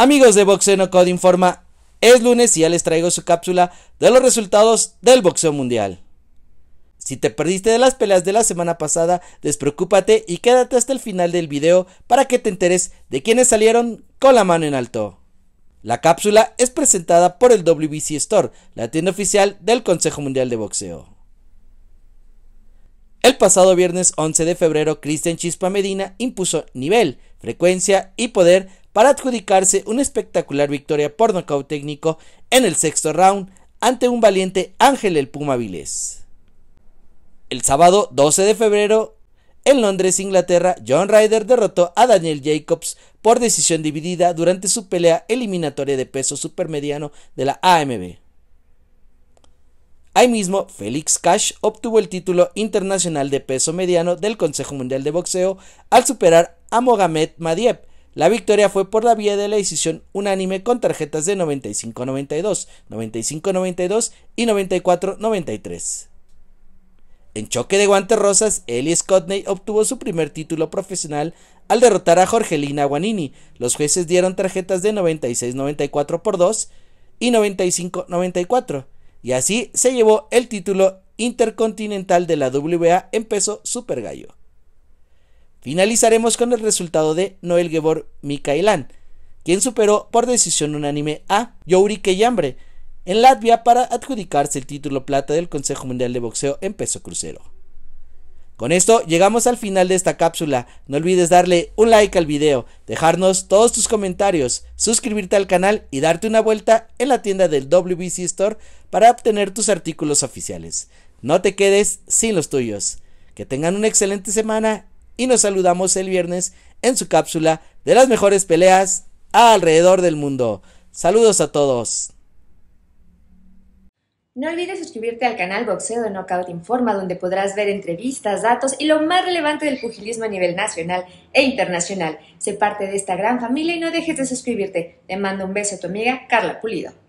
Amigos de Boxeo No Code Informa, es lunes y ya les traigo su cápsula de los resultados del boxeo mundial. Si te perdiste de las peleas de la semana pasada, despreocúpate y quédate hasta el final del video para que te enteres de quiénes salieron con la mano en alto. La cápsula es presentada por el WBC Store, la tienda oficial del Consejo Mundial de Boxeo. El pasado viernes 11 de febrero, Cristian Chispa Medina impuso nivel, frecuencia y poder para adjudicarse una espectacular victoria por nocaut técnico en el sexto round ante un valiente Ángel el Puma Vilés. El sábado 12 de febrero, en Londres, Inglaterra, John Ryder derrotó a Daniel Jacobs por decisión dividida durante su pelea eliminatoria de peso supermediano de la AMB. Ahí mismo, Félix Cash obtuvo el título internacional de peso mediano del Consejo Mundial de Boxeo al superar a Mohamed Madiep. La victoria fue por la vía de la decisión unánime con tarjetas de 95-92, 95-92 y 94-93. En choque de guantes rosas, Eli Scottney obtuvo su primer título profesional al derrotar a Jorgelina Guanini. Los jueces dieron tarjetas de 96-94 por 2 y 95-94, y así se llevó el título intercontinental de la WBA en peso super gallo. Finalizaremos con el resultado de Noel Gebor Mikaelan, quien superó por decisión unánime a Youri Keyambre en Latvia para adjudicarse el título plata del Consejo Mundial de Boxeo en peso crucero. Con esto llegamos al final de esta cápsula. No olvides darle un like al video, dejarnos todos tus comentarios, suscribirte al canal y darte una vuelta en la tienda del WBC Store para obtener tus artículos oficiales. No te quedes sin los tuyos. Que tengan una excelente semana y nos saludamos el viernes en su cápsula de las mejores peleas alrededor del mundo. Saludos a todos. No olvides suscribirte al canal Boxeo de Knockout Informa, donde podrás ver entrevistas, datos y lo más relevante del pugilismo a nivel nacional e internacional. Sé parte de esta gran familia y no dejes de suscribirte. Te mando un beso a tu amiga Carla Pulido.